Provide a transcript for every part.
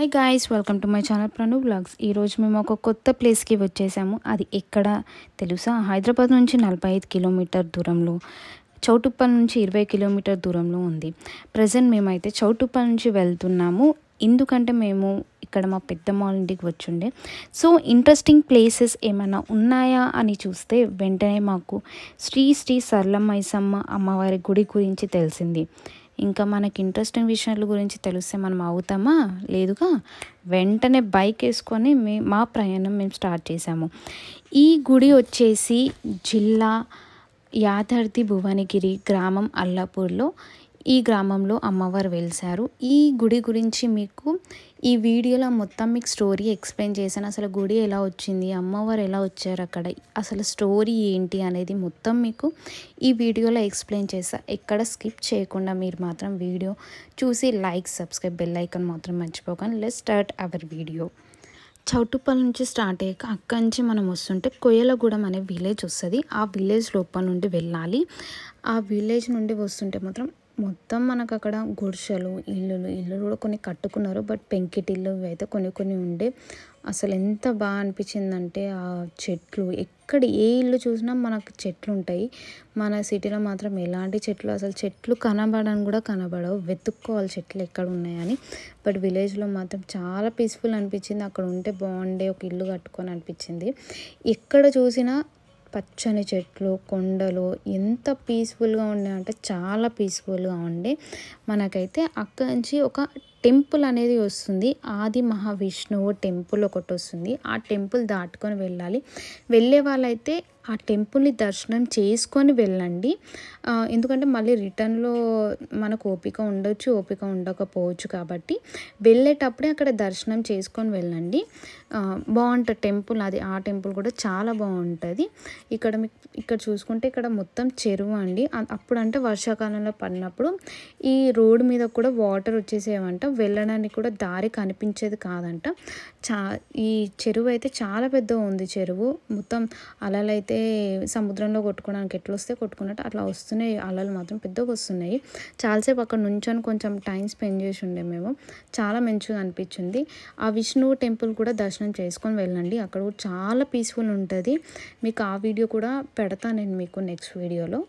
high guys welcome to my channel Pranu vlogs ఈరోజు మేము ఒక కొత్త ప్లేస్కి వచ్చేసాము అది ఎక్కడ తెలుసా హైదరాబాద్ నుంచి నలభై ఐదు కిలోమీటర్ దూరంలో చౌటుప్పల్ నుంచి ఇరవై కిలోమీటర్ దూరంలో ఉంది ప్రజెంట్ మేమైతే చౌటుప్పల్ నుంచి వెళ్తున్నాము ఎందుకంటే మేము ఇక్కడ మా మాల్ ఇంటికి వచ్చుండే సో ఇంట్రెస్టింగ్ ప్లేసెస్ ఏమైనా ఉన్నాయా అని చూస్తే వెంటనే మాకు శ్రీ శ్రీ సర్లమ్మైసమ్మ అమ్మవారి గుడి గురించి తెలిసింది ఇంకా మనకి ఇంట్రెస్టింగ్ విషయాల గురించి తెలిస్తే మనం అవుతామా లేదుగా వెంటనే బైక్ వేసుకొని మే మా ప్రయాణం మేము స్టార్ట్ చేసాము ఈ గుడి వచ్చేసి జిల్లా యాదర్తి భువనగిరి గ్రామం అల్లాపూర్లో ఈ గ్రామంలో అమ్మవారు వెలిసారు ఈ గుడి గురించి మీకు ఈ వీడియోలో మొత్తం మీకు స్టోరీ ఎక్స్ప్లెయిన్ చేశాను అసలు గుడి ఎలా వచ్చింది అమ్మవారు ఎలా వచ్చారు అక్కడ అసలు స్టోరీ ఏంటి అనేది మొత్తం మీకు ఈ వీడియోలో ఎక్స్ప్లెయిన్ చేస్తా ఎక్కడ స్కిప్ చేయకుండా మీరు మాత్రం వీడియో చూసి లైక్ సబ్స్క్రైబ్ బెల్ ఐకన్ మాత్రం మర్చిపోకండి let start our video Choutuppal నుంచి స్టార్ట్ అయ్యాక అక్కడి నుంచి మనం వస్తుంటే కొయ్యలగూడెం అనే విలేజ్ వస్తుంది ఆ విలేజ్ లోపల నుండి వెళ్ళాలి ఆ విలేజ్ నుండి వస్తుంటే మాత్రం మొత్తం మనకు అక్కడ గుడిసెలు ఇల్లులు ఇల్లు కూడా కొన్ని కట్టుకున్నారు బట్ పెంకిటిల్లు అయితే కొన్ని కొన్ని ఉండే అసలు ఎంత బాగా అనిపించిందంటే ఆ చెట్లు ఎక్కడ ఏ ఇల్లు చూసినా మనకు చెట్లు ఉంటాయి మన సిటీలో మాత్రం ఎలాంటి చెట్లు అసలు చెట్లు కనబడని కూడా కనబడవు వెతుక్కోవాలి చెట్లు ఎక్కడ ఉన్నాయని బట్ విలేజ్లో మాత్రం చాలా పీస్ఫుల్ అనిపించింది అక్కడ ఉంటే బాగుండే ఒక ఇల్లు కట్టుకొని అనిపించింది ఎక్కడ చూసినా పచ్చని చెట్లు కొండలు ఎంత పీస్ఫుల్గా ఉండే అంటే చాలా పీస్ఫుల్గా ఉండే మనకైతే అక్కడి నుంచి ఒక టెంపుల్ అనేది వస్తుంది ఆది మహావిష్ణువు టెంపుల్ ఒకటి వస్తుంది ఆ టెంపుల్ దాటుకొని వెళ్ళాలి వెళ్ళే వాళ్ళైతే ఆ టెంపుల్ని దర్శనం చేసుకొని వెళ్ళండి ఎందుకంటే మళ్ళీ రిటర్న్లో మనకు ఓపిక ఉండొచ్చు ఓపిక ఉండకపోవచ్చు కాబట్టి వెళ్ళేటప్పుడే అక్కడ దర్శనం చేసుకొని వెళ్ళండి బాగుంటుంది టెంపుల్ అది ఆ టెంపుల్ కూడా చాలా బాగుంటుంది ఇక్కడ ఇక్కడ చూసుకుంటే ఇక్కడ మొత్తం చెరువు అండి అప్పుడంటే వర్షాకాలంలో పడినప్పుడు ఈ రోడ్డు మీద కూడా వాటర్ వచ్చేసేవంట వెళ్ళడానికి కూడా దారి కనిపించేది కాదంట చా ఈ చెరువు అయితే చాలా పెద్ద ఉంది చెరువు మొత్తం అలలు అయితే సముద్రంలో కొట్టుకోవడానికి ఎట్లా వస్తే కొట్టుకున్నట్టు అట్లా వస్తున్నాయి అలలు మాత్రం పెద్దగా వస్తున్నాయి చాలాసేపు అక్కడ నుంచొని కొంచెం టైం స్పెండ్ చేసి ఉండే మేము చాలా మంచిగా అనిపించింది ఆ విష్ణు టెంపుల్ కూడా దర్శనం చేసుకొని వెళ్ళండి అక్కడ కూడా చాలా పీస్ఫుల్ ఉంటుంది మీకు ఆ వీడియో కూడా పెడతా నేను మీకు నెక్స్ట్ వీడియోలో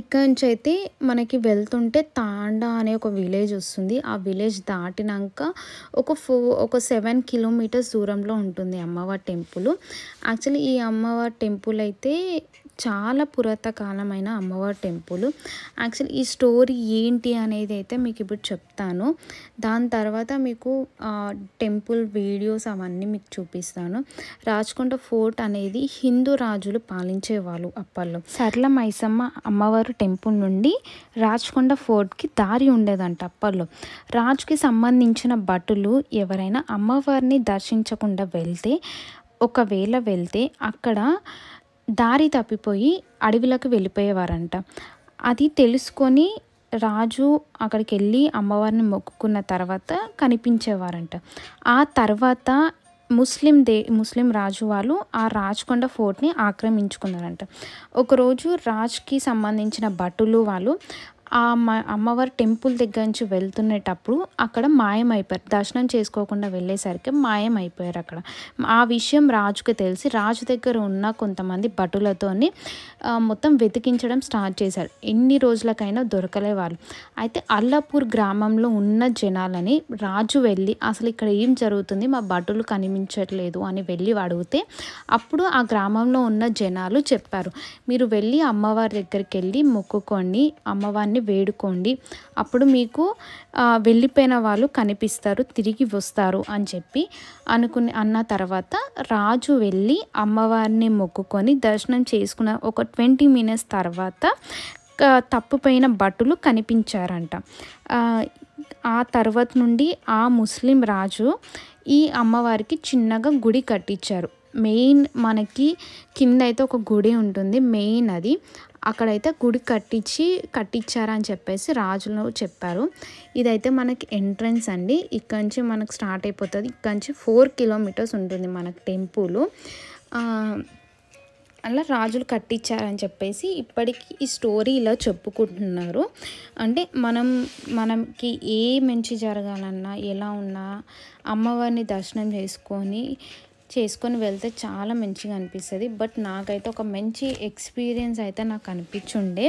ఇక్కడ నుంచి అయితే మనకి వెళ్తుంటే తాండా అనే ఒక విలేజ్ వస్తుంది ఆ విలేజ్ దాటినాక ఒక ఫో ఒక సెవెన్ కిలోమీటర్స్ దూరంలో ఉంటుంది అమ్మవారి టెంపుల్ యాక్చువల్లీ ఈ అమ్మవారి టెంపుల్ అయితే చాలా పురాతకాలమైన అమ్మవారి టెంపుల్ యాక్చువల్ ఈ స్టోరీ ఏంటి అనేది అయితే మీకు ఇప్పుడు చెప్తాను దాని తర్వాత మీకు టెంపుల్ వీడియోస్ అవన్నీ మీకు చూపిస్తాను రాజకొండ ఫోర్ట్ అనేది హిందూ రాజులు పాలించేవాళ్ళు అప్పట్లో సర్ల మైసమ్మ అమ్మవారు టెంపుల్ నుండి రాజకొండ ఫోర్ట్కి దారి ఉండేదంట అప్పట్లో రాజుకి సంబంధించిన భటులు ఎవరైనా అమ్మవారిని దర్శించకుండా వెళ్తే ఒకవేళ వెళ్తే అక్కడ దారి తప్పిపోయి అడవిలోకి వెళ్ళిపోయేవారంట అది తెలుసుకొని రాజు అక్కడికి వెళ్ళి అమ్మవారిని మొక్కుకున్న తర్వాత కనిపించేవారంట ఆ తర్వాత ముస్లిం దే ముస్లిం రాజు వాళ్ళు ఆ రాజ్కొండ ఫోర్ట్ని ఆక్రమించుకున్నారంట ఒకరోజు రాజ్కి సంబంధించిన భటులు వాళ్ళు ఆ అమ్మవారి టెంపుల్ దగ్గర నుంచి వెళ్తున్నప్పుడు అక్కడ మాయమైపోయారు దర్శనం చేసుకోకుండా వెళ్ళేసరికి మాయమైపోయారు అక్కడ ఆ విషయం రాజుకి తెలిసి రాజు దగ్గర ఉన్న కొంతమంది భటులతోని మొత్తం వెతికించడం స్టార్ట్ చేశారు ఎన్ని రోజులకైనా దొరకలే అయితే అల్లాపూర్ గ్రామంలో ఉన్న జనాలని రాజు వెళ్ళి అసలు ఇక్కడ ఏం జరుగుతుంది మా భటులు కనిపించట్లేదు అని వెళ్ళి అడిగితే అప్పుడు ఆ గ్రామంలో ఉన్న జనాలు చెప్పారు మీరు వెళ్ళి అమ్మవారి దగ్గరికి వెళ్ళి మొక్కుకొని అమ్మవారిని స్వామివారిని వేడుకోండి అప్పుడు మీకు వెళ్ళిపోయిన వాళ్ళు కనిపిస్తారు తిరిగి వస్తారు అని చెప్పి అనుకుని అన్న తర్వాత రాజు వెళ్ళి అమ్మవారిని మొక్కుకొని దర్శనం చేసుకున్న ఒక ట్వంటీ మినిట్స్ తర్వాత తప్పుపోయిన భటులు కనిపించారంట ఆ తర్వాత నుండి ఆ ముస్లిం రాజు ఈ అమ్మవారికి చిన్నగా గుడి కట్టించారు మెయిన్ మనకి కింద అయితే ఒక గుడి ఉంటుంది మెయిన్ అది అక్కడైతే గుడి కట్టించి కట్టించారని చెప్పేసి రాజులు చెప్పారు ఇదైతే మనకి ఎంట్రన్స్ అండి ఇక్కడ నుంచి మనకు స్టార్ట్ అయిపోతుంది ఇక్కడ నుంచి ఫోర్ కిలోమీటర్స్ ఉంటుంది మనకు టెంపుల్ అలా రాజులు కట్టించారని చెప్పేసి ఇప్పటికీ ఈ స్టోరీ ఇలా చెప్పుకుంటున్నారు అంటే మనం మనకి ఏ మంచి జరగాలన్నా ఎలా ఉన్నా అమ్మవారిని దర్శనం చేసుకొని చేసుకొని వెళ్తే చాలా మంచిగా అనిపిస్తుంది బట్ నాకైతే ఒక మంచి ఎక్స్పీరియన్స్ అయితే నాకు అనిపించుండే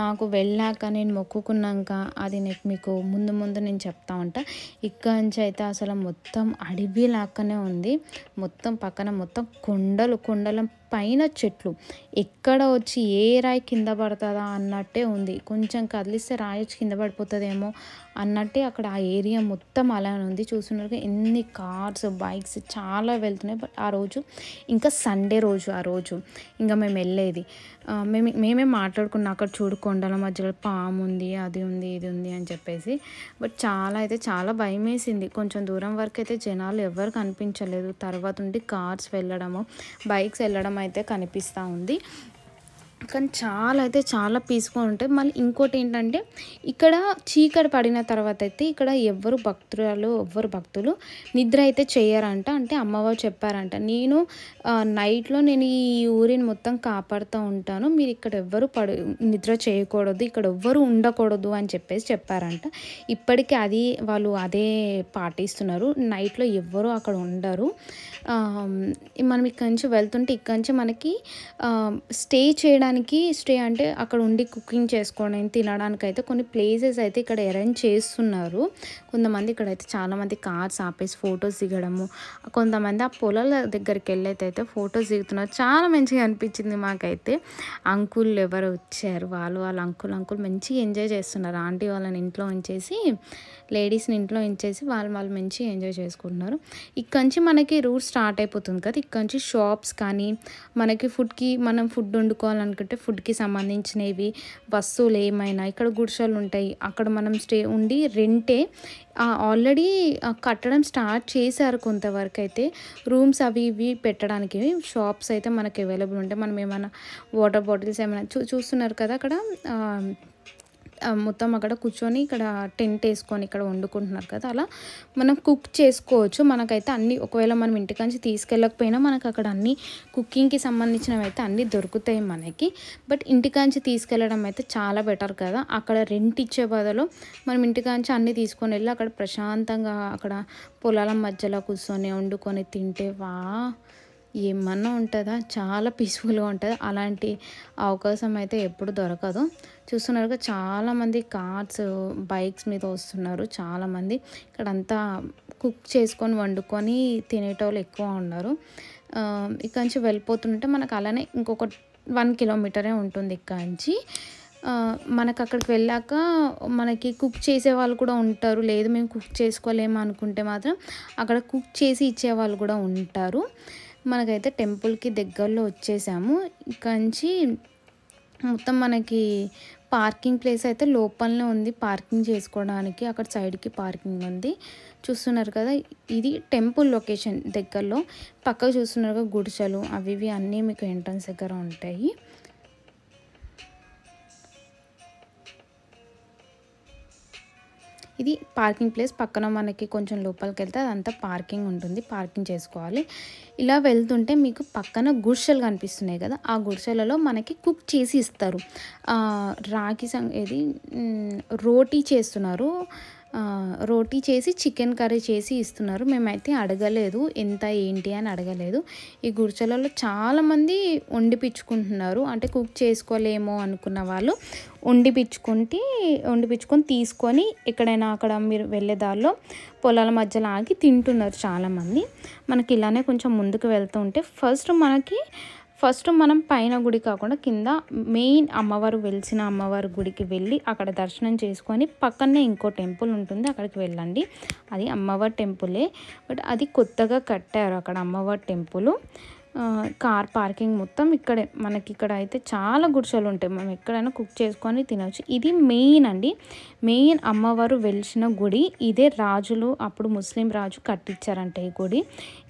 నాకు వెళ్ళాక నేను మొక్కుకున్నాక అది నేను మీకు ముందు ముందు నేను చెప్తా ఉంటా ఇక్కడ నుంచి అయితే అసలు మొత్తం అడవి లాక్కనే ఉంది మొత్తం పక్కన మొత్తం కొండలు కొండల పైన చెట్లు ఎక్కడ వచ్చి ఏ రాయి కింద పడుతుందా అన్నట్టే ఉంది కొంచెం కదిలిస్తే రాయి వచ్చి కింద పడిపోతుందేమో అన్నట్టే అక్కడ ఆ ఏరియా మొత్తం అలానే ఉంది చూస్తున్నారు ఎన్ని కార్స్ బైక్స్ చాలా వెళ్తున్నాయి బట్ ఆ రోజు ఇంకా సండే రోజు ఆ రోజు ఇంకా మేము వెళ్ళేది మేము మేమే మాట్లాడుకున్నాం అక్కడ చూడు మూడు కొండల మధ్యలో పాము ఉంది అది ఉంది ఇది ఉంది అని చెప్పేసి బట్ చాలా అయితే చాలా భయం వేసింది కొంచెం దూరం వరకు అయితే జనాలు ఎవరు కనిపించలేదు తర్వాత ఉండి కార్స్ వెళ్ళడము బైక్స్ వెళ్ళడం అయితే కనిపిస్తూ ఉంది కానీ చాలా అయితే చాలా పీస్ఫుల్ ఉంటాయి మళ్ళీ ఇంకోటి ఏంటంటే ఇక్కడ చీకటి పడిన తర్వాత అయితే ఇక్కడ ఎవ్వరు భక్తురాలు ఎవ్వరు భక్తులు నిద్ర అయితే చేయరంట అంటే అమ్మవారు చెప్పారంట నేను నైట్లో నేను ఈ ఊరిని మొత్తం కాపాడుతూ ఉంటాను మీరు ఇక్కడ ఎవ్వరు పడు నిద్ర చేయకూడదు ఇక్కడ ఎవ్వరు ఉండకూడదు అని చెప్పేసి చెప్పారంట ఇప్పటికీ అది వాళ్ళు అదే పాటిస్తున్నారు నైట్లో ఎవ్వరు అక్కడ ఉండరు మనం ఇక్కడి నుంచి వెళ్తుంటే ఇక్కడి నుంచి మనకి స్టే చేయడం ఉండడానికి స్టే అంటే అక్కడ ఉండి కుకింగ్ చేసుకోవడం తినడానికి అయితే కొన్ని ప్లేసెస్ అయితే ఇక్కడ అరేంజ్ చేస్తున్నారు కొంతమంది ఇక్కడైతే చాలామంది కార్స్ ఆపేసి ఫొటోస్ దిగడము కొంతమంది ఆ పొలాల దగ్గరికి వెళ్ళైతే ఫొటోస్ దిగుతున్నారు చాలా మంచిగా అనిపించింది మాకైతే అంకుల్ ఎవరు వచ్చారు వాళ్ళు వాళ్ళ అంకుల్ అంకుల్ మంచిగా ఎంజాయ్ చేస్తున్నారు ఆంటీ వాళ్ళని ఇంట్లో ఉంచేసి లేడీస్ని ఇంట్లో ఉంచేసి వాళ్ళు వాళ్ళు మంచిగా ఎంజాయ్ చేసుకుంటున్నారు ఇక్కడి నుంచి మనకి రూట్ స్టార్ట్ అయిపోతుంది కదా ఇక్కడి నుంచి షాప్స్ కానీ మనకి ఫుడ్కి మనం ఫుడ్ వండుకోవాలని అనుకుంటే ఫుడ్కి సంబంధించినవి వస్తువులు ఏమైనా ఇక్కడ గుడిసెలు ఉంటాయి అక్కడ మనం స్టే ఉండి రెంటే ఆల్రెడీ కట్టడం స్టార్ట్ చేశారు కొంతవరకు అయితే రూమ్స్ అవి ఇవి పెట్టడానికి షాప్స్ అయితే మనకు అవైలబుల్ ఉంటాయి మనం ఏమైనా వాటర్ బాటిల్స్ ఏమైనా చూ చూస్తున్నారు కదా అక్కడ మొత్తం అక్కడ కూర్చొని ఇక్కడ టెంట్ వేసుకొని ఇక్కడ వండుకుంటున్నారు కదా అలా మనం కుక్ చేసుకోవచ్చు మనకైతే అన్ని ఒకవేళ మనం ఇంటికాంచి తీసుకెళ్ళకపోయినా మనకు అక్కడ అన్ని కుకింగ్కి సంబంధించినవి అయితే అన్నీ దొరుకుతాయి మనకి బట్ ఇంటికాంచి తీసుకెళ్ళడం అయితే చాలా బెటర్ కదా అక్కడ రెంట్ ఇచ్చే బదులు మనం ఇంటికాంచి అన్నీ తీసుకొని వెళ్ళి అక్కడ ప్రశాంతంగా అక్కడ పొలాల మధ్యలో కూర్చొని వండుకొని తింటే వా ఏమన్నా ఉంటుందా చాలా పీస్ఫుల్గా ఉంటుంది అలాంటి అవకాశం అయితే ఎప్పుడు దొరకదు చూస్తున్నారు చాలామంది కార్స్ బైక్స్ మీద వస్తున్నారు చాలామంది ఇక్కడంతా కుక్ చేసుకొని వండుకొని తినేటోళ్ళు ఎక్కువ ఉన్నారు ఇక్కడ నుంచి వెళ్ళిపోతుంటే మనకు అలానే ఇంకొక వన్ కిలోమీటరే ఉంటుంది ఇక్కడ నుంచి మనకు అక్కడికి వెళ్ళాక మనకి కుక్ చేసే వాళ్ళు కూడా ఉంటారు లేదు మేము కుక్ చేసుకోలేము అనుకుంటే మాత్రం అక్కడ కుక్ చేసి ఇచ్చేవాళ్ళు కూడా ఉంటారు మనకైతే టెంపుల్కి దగ్గరలో వచ్చేసాము ఇక్కడి మొత్తం మనకి పార్కింగ్ ప్లేస్ అయితే లోపలనే ఉంది పార్కింగ్ చేసుకోవడానికి అక్కడ సైడ్కి పార్కింగ్ ఉంది చూస్తున్నారు కదా ఇది టెంపుల్ లొకేషన్ దగ్గరలో పక్కకు చూస్తున్నారు కదా గుడిసెలు అవి ఇవి అన్నీ మీకు ఎంట్రన్స్ దగ్గర ఉంటాయి ఇది పార్కింగ్ ప్లేస్ పక్కన మనకి కొంచెం లోపలికి వెళ్తే అదంతా పార్కింగ్ ఉంటుంది పార్కింగ్ చేసుకోవాలి ఇలా వెళ్తుంటే మీకు పక్కన గుడిసెలు కనిపిస్తున్నాయి కదా ఆ గుడిసెలలో మనకి కుక్ చేసి ఇస్తారు రాఖీ సం ఇది రోటీ చేస్తున్నారు రోటీ చేసి చికెన్ కర్రీ చేసి ఇస్తున్నారు మేమైతే అడగలేదు ఎంత ఏంటి అని అడగలేదు ఈ గుడిసెలలో చాలామంది వండిపించుకుంటున్నారు అంటే కుక్ చేసుకోలేమో అనుకున్న వాళ్ళు వండిపించుకుంటే వండిపించుకొని తీసుకొని ఎక్కడైనా అక్కడ మీరు వెళ్ళే దారిలో పొలాల మధ్యలో ఆగి తింటున్నారు చాలామంది మనకి ఇలానే కొంచెం ముందుకు వెళ్తూ ఉంటే ఫస్ట్ మనకి ఫస్ట్ మనం పైన గుడి కాకుండా కింద మెయిన్ అమ్మవారు వెలిసిన అమ్మవారి గుడికి వెళ్ళి అక్కడ దర్శనం చేసుకొని పక్కనే ఇంకో టెంపుల్ ఉంటుంది అక్కడికి వెళ్ళండి అది అమ్మవారి టెంపులే బట్ అది కొత్తగా కట్టారు అక్కడ అమ్మవారి టెంపులు కార్ పార్కింగ్ మొత్తం ఇక్కడే మనకి ఇక్కడ అయితే చాలా గుడిసెలు ఉంటాయి మనం ఎక్కడైనా కుక్ చేసుకొని తినవచ్చు ఇది మెయిన్ అండి మెయిన్ అమ్మవారు వెలిసిన గుడి ఇదే రాజులు అప్పుడు ముస్లిం రాజు కట్టించారంట ఈ గుడి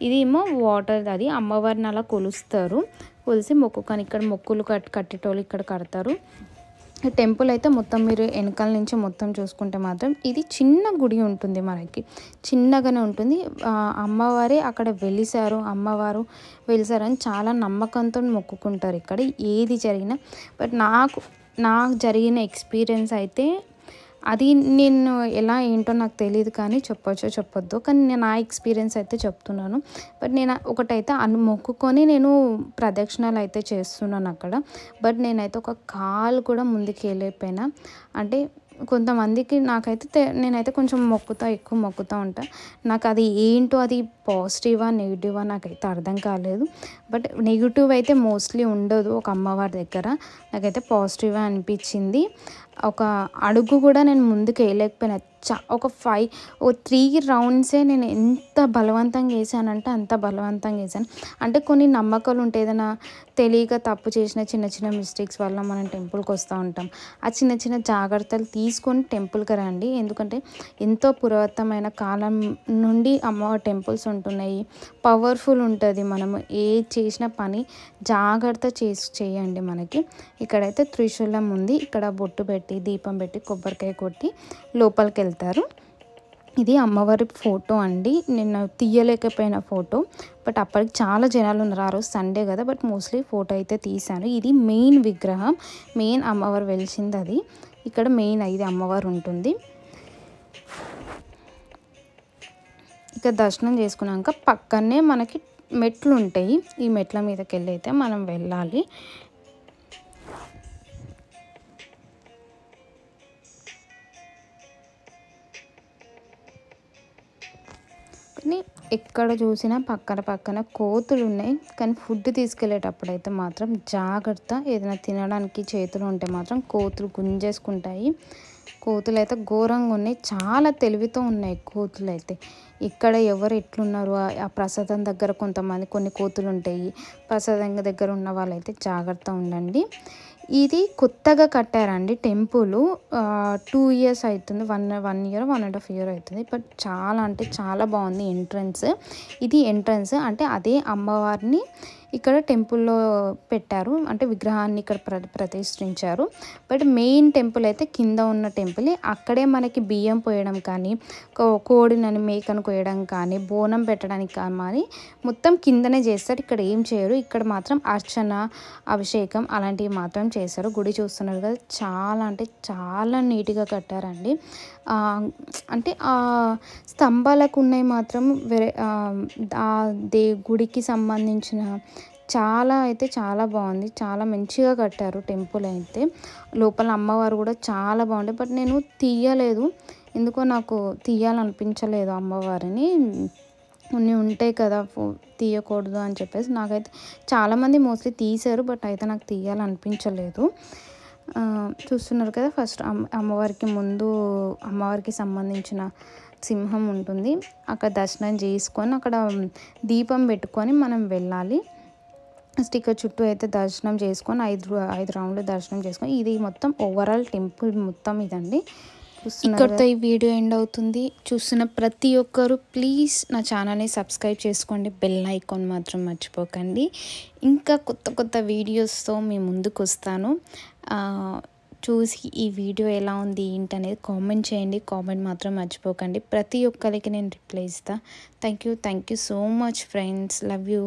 ఇది ఏమో వాటర్ అది అమ్మవారిని అలా కొలుస్తారు కొలిసి మొక్కుకొని ఇక్కడ మొక్కులు కట్ కట్టేటోళ్ళు ఇక్కడ కడతారు టెంపుల్ అయితే మొత్తం మీరు వెనకాల నుంచి మొత్తం చూసుకుంటే మాత్రం ఇది చిన్న గుడి ఉంటుంది మనకి చిన్నగానే ఉంటుంది అమ్మవారే అక్కడ వెలిసారు అమ్మవారు వెలిసారని చాలా నమ్మకంతో మొక్కుకుంటారు ఇక్కడ ఏది జరిగినా బట్ నాకు నాకు జరిగిన ఎక్స్పీరియన్స్ అయితే అది నేను ఎలా ఏంటో నాకు తెలియదు కానీ చెప్పచ్చో చెప్పొద్దు కానీ నేను నా ఎక్స్పీరియన్స్ అయితే చెప్తున్నాను బట్ నేను ఒకటైతే అను మొక్కుకొని నేను ప్రదక్షిణాలు అయితే చేస్తున్నాను అక్కడ బట్ నేనైతే ఒక కాలు కూడా ముందుకు వెళ్ళిపోయినా అంటే కొంతమందికి నాకైతే నేనైతే కొంచెం మొక్కుతా ఎక్కువ మొక్కుతూ ఉంటా నాకు అది ఏంటో అది పాజిటివా నెగిటివా నాకైతే అర్థం కాలేదు బట్ నెగిటివ్ అయితే మోస్ట్లీ ఉండదు ఒక అమ్మవారి దగ్గర నాకైతే పాజిటివ్గా అనిపించింది ఒక అడుగు కూడా నేను ముందుకు వేయలేకపోయినా చా ఒక ఫైవ్ ఓ త్రీ రౌండ్సే నేను ఎంత బలవంతంగా వేసానంటే అంత బలవంతంగా వేసాను అంటే కొన్ని నమ్మకాలు ఉంటాయి ఏదైనా తెలియక తప్పు చేసిన చిన్న చిన్న మిస్టేక్స్ వల్ల మనం టెంపుల్కి వస్తూ ఉంటాం ఆ చిన్న చిన్న జాగ్రత్తలు తీసుకొని టెంపుల్కి రండి ఎందుకంటే ఎంతో పురాతనమైన కాలం నుండి అమ్మ టెంపుల్స్ ఉంటున్నాయి పవర్ఫుల్ ఉంటుంది మనము ఏ చేసిన పని జాగ్రత్త చేసి చేయండి మనకి ఇక్కడైతే త్రిశూలం ఉంది ఇక్కడ బొట్టు పెట్టి పెట్టి దీపం పెట్టి కొబ్బరికాయ కొట్టి లోపలికి వెళ్తారు ఇది అమ్మవారి ఫోటో అండి నిన్న తీయలేకపోయిన ఫోటో బట్ అప్పటికి చాలా జనాలు ఉన్నారు ఆ రోజు సండే కదా బట్ మోస్ట్లీ ఫోటో అయితే తీశాను ఇది మెయిన్ విగ్రహం మెయిన్ అమ్మవారు వెలిసింది అది ఇక్కడ మెయిన్ ఇది అమ్మవారు ఉంటుంది ఇక దర్శనం చేసుకున్నాక పక్కనే మనకి మెట్లు ఉంటాయి ఈ మెట్ల మీదకి వెళ్ళి అయితే మనం వెళ్ళాలి ఎక్కడ చూసినా పక్కన పక్కన కోతులు ఉన్నాయి కానీ ఫుడ్ తీసుకెళ్ళేటప్పుడు అయితే మాత్రం జాగ్రత్త ఏదైనా తినడానికి చేతులు ఉంటే మాత్రం కోతులు గుంజేసుకుంటాయి కోతులు అయితే ఘోరంగా ఉన్నాయి చాలా తెలివితో ఉన్నాయి కోతులు అయితే ఇక్కడ ఎవరు ఎట్లున్నారు ఆ ప్రసాదం దగ్గర కొంతమంది కొన్ని కోతులు ఉంటాయి ప్రసాదం దగ్గర ఉన్న వాళ్ళైతే జాగ్రత్త ఉండండి ఇది కొత్తగా కట్టారండి టెంపుల్ టూ ఇయర్స్ అవుతుంది one one year one and half year అవుతుంది బట్ చాలా అంటే చాలా బాగుంది ఎంట్రన్స్ ఇది ఎంట్రన్స్ అంటే అదే అమ్మవారిని ఇక్కడ టెంపుల్లో పెట్టారు అంటే విగ్రహాన్ని ఇక్కడ ప్ర ప్రతిష్ఠించారు బట్ మెయిన్ టెంపుల్ అయితే కింద ఉన్న టెంపులే అక్కడే మనకి బియ్యం పోయడం కానీ కోడినని మేకను కోయడం కానీ బోనం పెట్టడానికి కానీ మొత్తం కిందనే చేస్తారు ఇక్కడ ఏం చేయరు ఇక్కడ మాత్రం అర్చన అభిషేకం అలాంటివి మాత్రం చేస్తారు గుడి చూస్తున్నారు కదా చాలా అంటే చాలా నీట్గా కట్టారండి అంటే ఆ స్తంభాలకు ఉన్నాయి మాత్రం వేరే దే గుడికి సంబంధించిన చాలా అయితే చాలా బాగుంది చాలా మంచిగా కట్టారు టెంపుల్ అయితే లోపల అమ్మవారు కూడా చాలా బాగుంది బట్ నేను తీయలేదు ఎందుకో నాకు తీయాలనిపించలేదు అమ్మవారిని కొన్ని ఉంటాయి కదా తీయకూడదు అని చెప్పేసి నాకైతే చాలామంది మోస్ట్లీ తీశారు బట్ అయితే నాకు తీయాలనిపించలేదు చూస్తున్నారు కదా ఫస్ట్ అమ్మవారికి ముందు అమ్మవారికి సంబంధించిన సింహం ఉంటుంది అక్కడ దర్శనం చేసుకొని అక్కడ దీపం పెట్టుకొని మనం వెళ్ళాలి స్టిక్కర్ చుట్టూ అయితే దర్శనం చేసుకొని ఐదు ఐదు రౌండ్లు దర్శనం చేసుకొని ఇది మొత్తం ఓవరాల్ టెంపుల్ మొత్తం ఇదండి ఇక్కడితో ఈ వీడియో ఎండ్ అవుతుంది చూస్తున్న ప్రతి ఒక్కరు ప్లీజ్ నా ఛానల్ని సబ్స్క్రైబ్ చేసుకోండి బెల్ ఐకాన్ మాత్రం మర్చిపోకండి ఇంకా కొత్త కొత్త వీడియోస్తో మీ ముందుకు వస్తాను చూసి ఈ వీడియో ఎలా ఉంది ఏంటనేది కామెంట్ చేయండి కామెంట్ మాత్రం మర్చిపోకండి ప్రతి ఒక్కరికి నేను రిప్లై ఇస్తాను thank you thank you so much friends love you